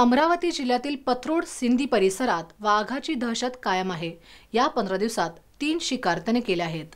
अमरावती जिल्ह्यातील पथरोड सिंधी परिसरात वाघाची दहशत कायम आहे या पंधरा दिवसात तीन शिकार त्याने आहेत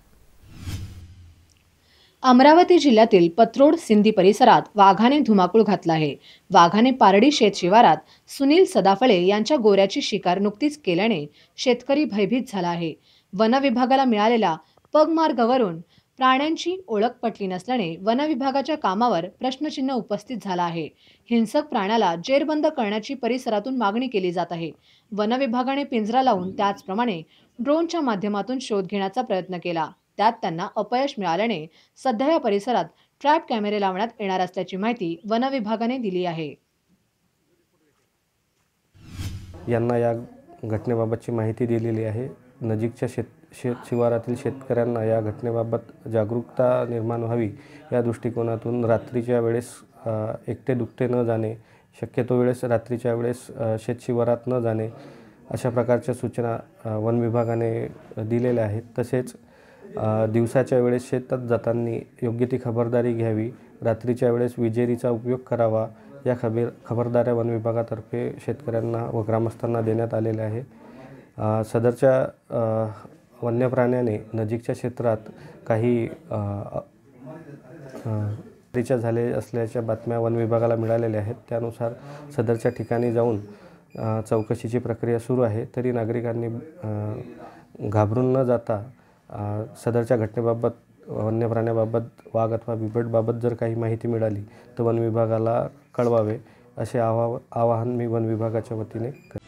अमरावती जिल्ह्यातील पत्रोड सिंधी परिसरात वाघाने धुमाकूळ घातला आहे वाघाने पारडी शेत शिवारात सुनील सदाफळे यांच्या गोऱ्याची शिकार नुकतीच केल्याने शेतकरी भयभीत झाला आहे वन विभागाला मिळालेल्या पगमार्गावरून प्राण्यांची ओळख पटली नसल्याने वनविभागाच्या कामावर प्रश्नचिन्ह उपस्थित झाला आहे हिंसक प्राण्याला जेरबंद करण्याची परिसरातून मागणी केली जात आहे वनविभागाने पिंजरा लावून त्याचप्रमाणे ड्रोनच्या माध्यमातून शोध घेण्याचा प्रयत्न केला त्यात त्यांना अपयश मिळाल्याने सध्या या परिसरात ट्रॅप कॅमेरे लावण्यात येणार असल्याची माहिती वनविभागाने दिली आहे यांना या घटनेबाबतची माहिती दिलेली आहे नजीकच्या शेत शेत शिवारातील शेतकऱ्यांना या घटनेबाबत जागरूकता निर्माण व्हावी या दृष्टिकोनातून रात्रीच्या वेळेस एकटे दुकटे न जाणे शक्यतो वेळेस रात्रीच्या वेळेस शेत शिवारात न जाणे अशा प्रकारच्या सूचना वन विभागाने दिलेल्या आहेत तसेच दिवसाच्या वेळेस शेतात जाताना योग्य ती खबरदारी घ्यावी रात्रीच्या वेळेस विजेरीचा उपयोग करावा या खबीर खबरदाऱ्या वन विभागातर्फे शेतकऱ्यांना व ग्रामस्थांना देण्यात आलेल्या आहे सदरच्या वन्य प्राण्याने नजीकच्या क्षेत्रात काही हत्तीच्या झाले असल्याच्या बातम्या वन विभागाला मिळालेल्या आहेत त्यानुसार सदरच्या ठिकाणी जाऊन चौकशीची प्रक्रिया सुरू आहे तरी नागरिकांनी घाबरून न जाता सदरच्या घटनेबाबत वन्य प्राण्याबाबत वाघ अथवा बिबटबाबत जर काही माहिती मिळाली तर वन विभागाला कळवावे असे आवा आवाहन मी वन विभागाच्या वतीने